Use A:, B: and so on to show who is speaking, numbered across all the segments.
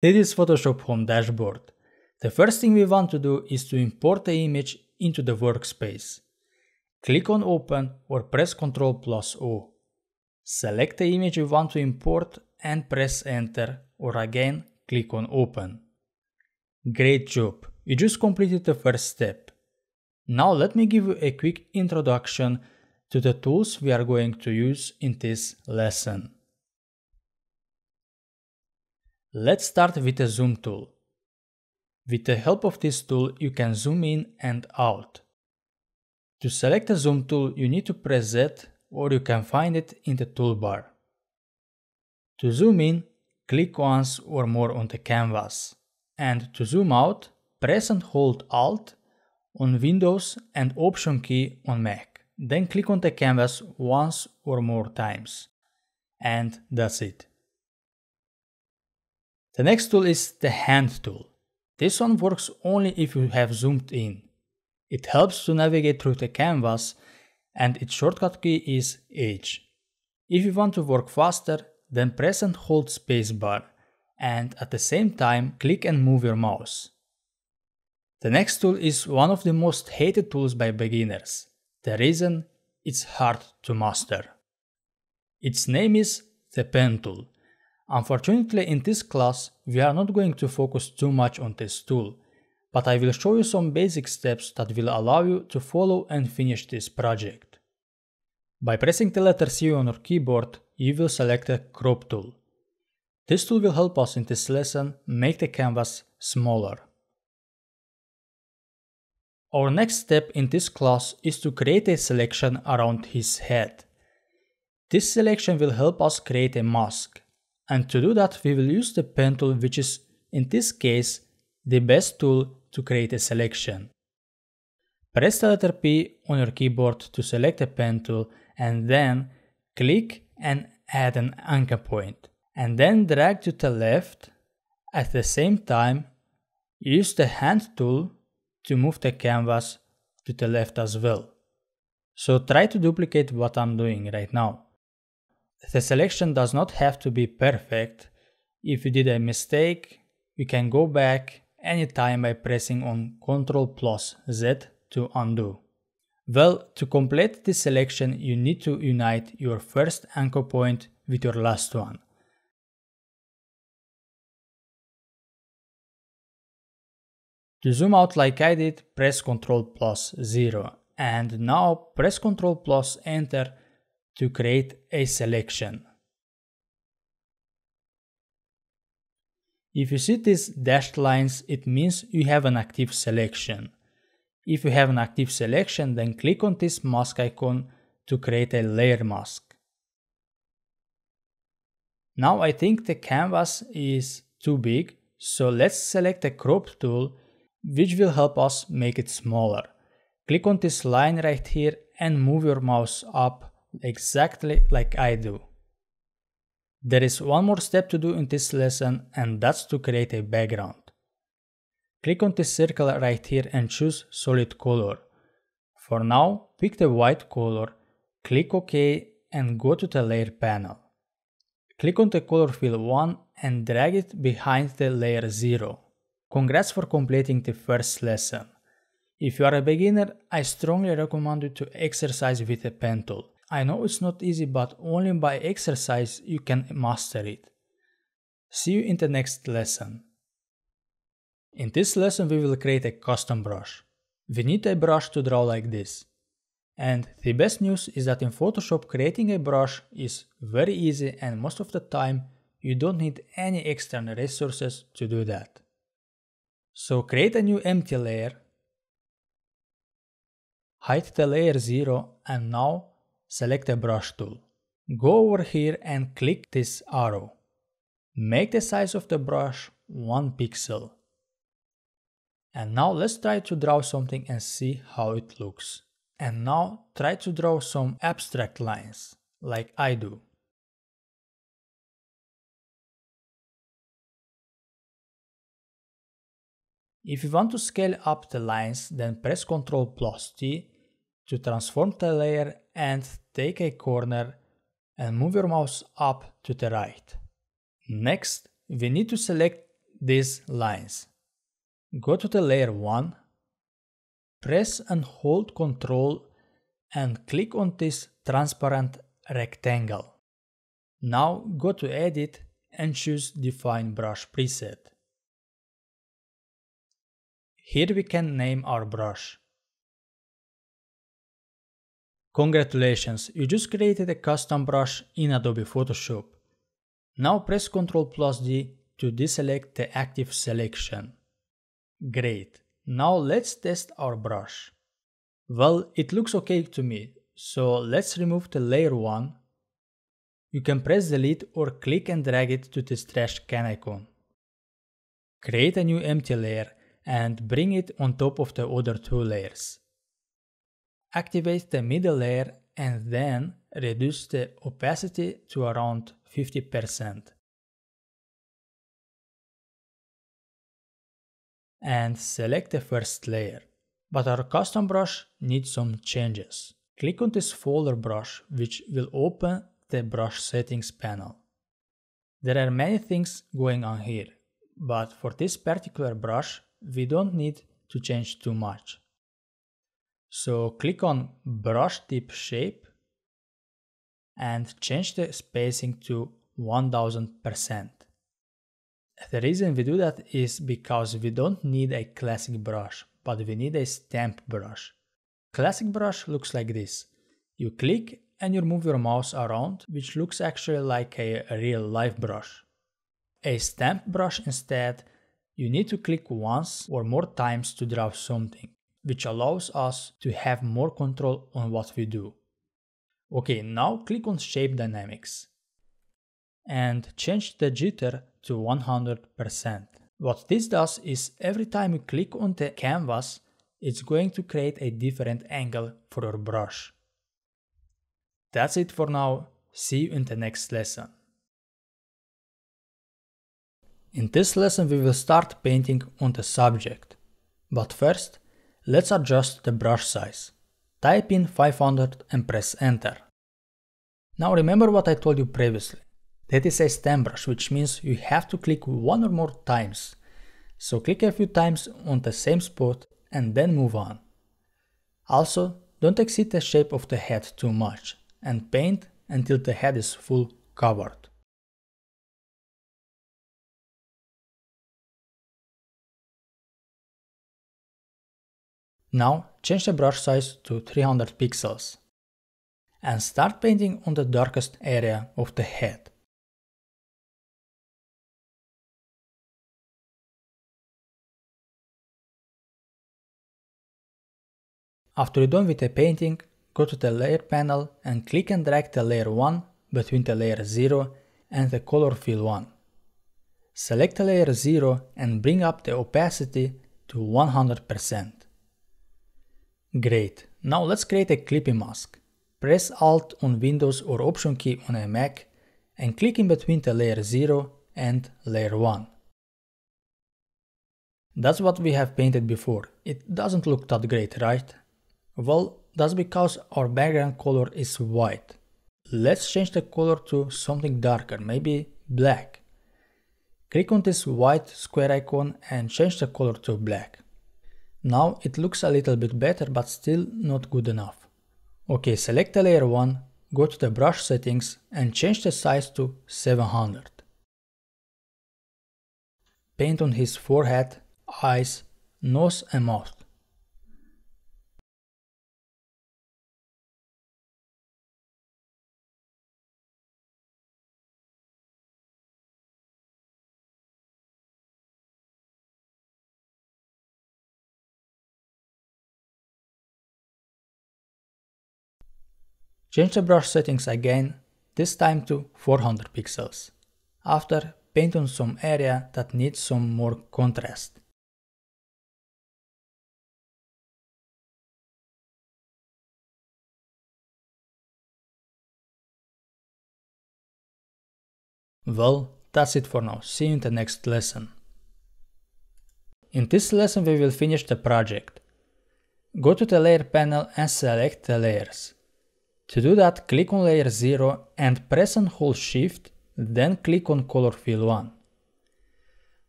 A: This is Photoshop Home Dashboard. The first thing we want to do is to import the image into the workspace. Click on Open or press Ctrl plus O. Select the image you want to import and press Enter or again click on Open. Great job, you just completed the first step. Now let me give you a quick introduction to the tools we are going to use in this lesson. Let's start with the zoom tool. With the help of this tool, you can zoom in and out. To select a zoom tool, you need to press Z or you can find it in the toolbar. To zoom in, click once or more on the canvas. And to zoom out, press and hold Alt on Windows and Option key on Mac. Then click on the canvas once or more times. And that's it. The next tool is the hand tool. This one works only if you have zoomed in. It helps to navigate through the canvas and its shortcut key is H. If you want to work faster, then press and hold spacebar and at the same time click and move your mouse. The next tool is one of the most hated tools by beginners. The reason? It's hard to master. Its name is the pen tool Unfortunately in this class we are not going to focus too much on this tool, but I will show you some basic steps that will allow you to follow and finish this project. By pressing the letter C on your keyboard, you will select a crop tool. This tool will help us in this lesson make the canvas smaller. Our next step in this class is to create a selection around his head. This selection will help us create a mask. And to do that, we will use the pen tool, which is in this case the best tool to create a selection. Press the letter P on your keyboard to select a pen tool and then click and add an anchor point. And then drag to the left. At the same time, use the hand tool to move the canvas to the left as well. So try to duplicate what I'm doing right now. The selection does not have to be perfect. If you did a mistake, you can go back anytime by pressing on Ctrl plus Z to undo. Well, to complete this selection you need to unite your first
B: anchor point with your last one. To zoom out like I did, press Ctrl
A: plus 0 and now press Ctrl plus enter to create a selection. If you see these dashed lines, it means you have an active selection. If you have an active selection, then click on this mask icon to create a layer mask. Now I think the canvas is too big, so let's select a crop tool which will help us make it smaller. Click on this line right here and move your mouse up exactly like I do. There is one more step to do in this lesson and that's to create a background. Click on this circle right here and choose solid color. For now, pick the white color, click OK and go to the layer panel. Click on the color fill 1 and drag it behind the layer 0. Congrats for completing the first lesson. If you are a beginner, I strongly recommend you to exercise with a pen tool. I know it's not easy, but only by exercise you can master it. See you in the next lesson. In this lesson we will create a custom brush. We need a brush to draw like this. And the best news is that in Photoshop creating a brush is very easy and most of the time you don't need any external resources to do that. So create a new empty layer, hide the layer 0 and now select a brush tool. Go over here and click this arrow. Make the size of the brush 1 pixel. And now let's try to draw something and see
B: how it looks. And now try to draw some abstract lines, like I do. If you want to scale up the lines, then press Ctrl
A: plus T to transform the layer and take a corner and move your mouse up to the right. Next, we need to select these lines. Go to the layer 1, press and hold Ctrl and click on this transparent rectangle. Now go to Edit and choose Define Brush Preset.
B: Here we can name our brush. Congratulations, you just created a custom brush
A: in Adobe Photoshop. Now press Ctrl plus D to deselect the active selection. Great, now let's test our brush. Well, it looks okay to me, so let's remove the layer 1. You can press delete or click and drag it to this trash can icon. Create a new empty layer and bring it on top of the other two layers activate the middle layer and then reduce the opacity
B: to around 50%. And select the first layer. But our custom
A: brush needs some changes. Click on this folder brush which will open the brush settings panel. There are many things going on here, but for this particular brush we don't need to change too much. So click on brush tip shape and change the spacing to 1000%. The reason we do that is because we don't need a classic brush, but we need a stamp brush. Classic brush looks like this. You click and you move your mouse around, which looks actually like a real life brush. A stamp brush instead, you need to click once or more times to draw something which allows us to have more control on what we do. Okay, now click on Shape Dynamics and change the jitter to 100%. What this does is every time you click on the canvas, it's going to create a different angle for your brush. That's it for now, see you in the next lesson. In this lesson we will start painting on the subject. But first, Let's adjust the brush size. Type in 500 and press enter. Now remember what I told you previously. That is a stem brush, which means you have to click one or more times. So click a few times on the same spot and then move on. Also, don't exceed the shape of the head too much and paint until the head
B: is full covered. Now change the brush size to 300 pixels and start painting on the darkest area of the head. After you're done with the painting, go to the layer panel and click and drag the layer 1
A: between the layer 0 and the color fill 1. Select the layer 0 and bring up the opacity to 100%. Great. Now let's create a clipping mask. Press Alt on Windows or Option key on a Mac and click in between the layer 0 and layer 1. That's what we have painted before. It doesn't look that great, right? Well, that's because our background color is white. Let's change the color to something darker, maybe black. Click on this white square icon and change the color to black. Now it looks a little bit better but still not good enough. Ok, select the layer 1, go to the brush settings and change the size to 700. Paint
B: on his forehead, eyes, nose and mouth. Change the brush settings again, this time to 400 pixels. After, paint on some area that needs some more contrast. Well, that's it for now, see you in the next lesson.
A: In this lesson we will finish the project. Go to the layer panel and select the layers. To do that, click on layer 0 and press and hold shift, then click on color fill 1.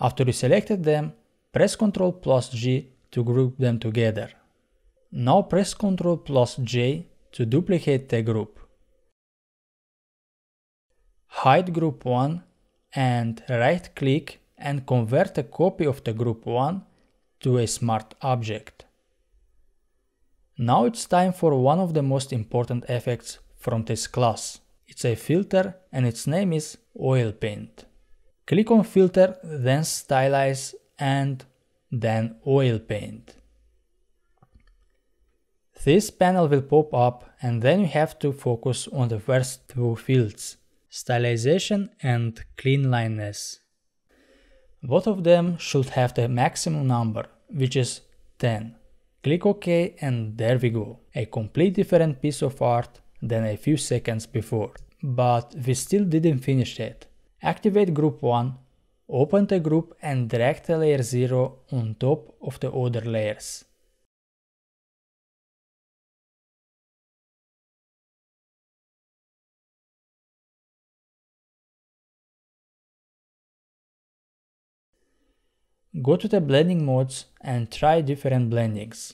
A: After you selected them, press Ctrl plus G to group them together. Now press Ctrl plus J to duplicate the group. Hide group 1 and right click and convert a copy of the group 1 to a smart object. Now it's time for one of the most important effects from this class. It's a filter and its name is oil paint. Click on filter, then stylize and then oil paint. This panel will pop up and then you have to focus on the first two fields, stylization and cleanliness. Both of them should have the maximum number, which is 10. Click OK and there we go. A complete different piece of art than a few seconds before. But we still didn't finish it. Activate group 1, open the group and
B: drag the layer 0 on top of the other layers. Go to the blending modes and try different blendings.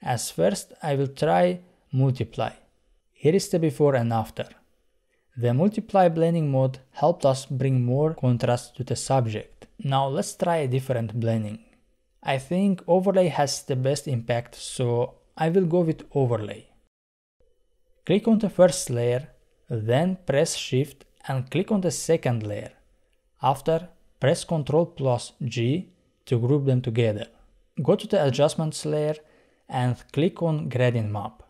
B: As
A: first, I will try multiply. Here is the before and after. The multiply blending mode helped us bring more contrast to the subject. Now let's try a different blending. I think overlay has the best impact, so I will go with overlay. Click on the first layer, then press shift and click on the second layer. After, Press Ctrl plus G to group them together. Go to the adjustments layer and click on gradient map.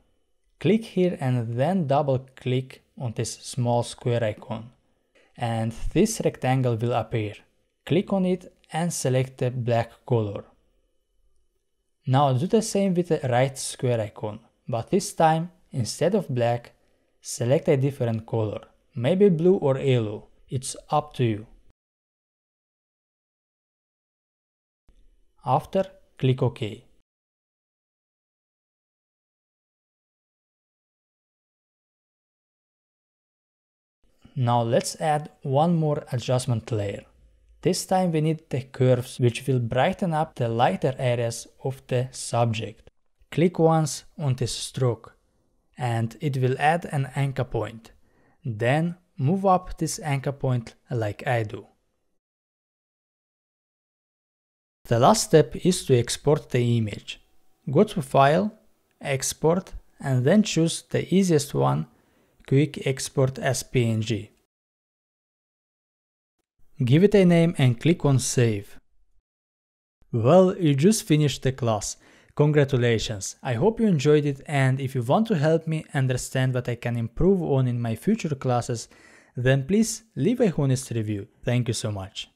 A: Click here and then double click on this small square icon. And this rectangle will appear. Click on it and select the black color. Now do the same with the right square icon, but this time instead of black, select a different color,
B: maybe blue or yellow, it's up to you. After, click OK. Now let's add one more adjustment layer. This time we need the
A: curves which will brighten up the lighter areas of the subject. Click once on this stroke and it will add an anchor point. Then move up this anchor point like I do. The last step is to export the image. Go to File, Export and then choose the easiest one, Quick Export as PNG. Give it a name and click on Save. Well, you just finished the class. Congratulations! I hope you enjoyed it and if you want to help me understand what I can improve on in my future classes, then please leave a honest review. Thank you so much.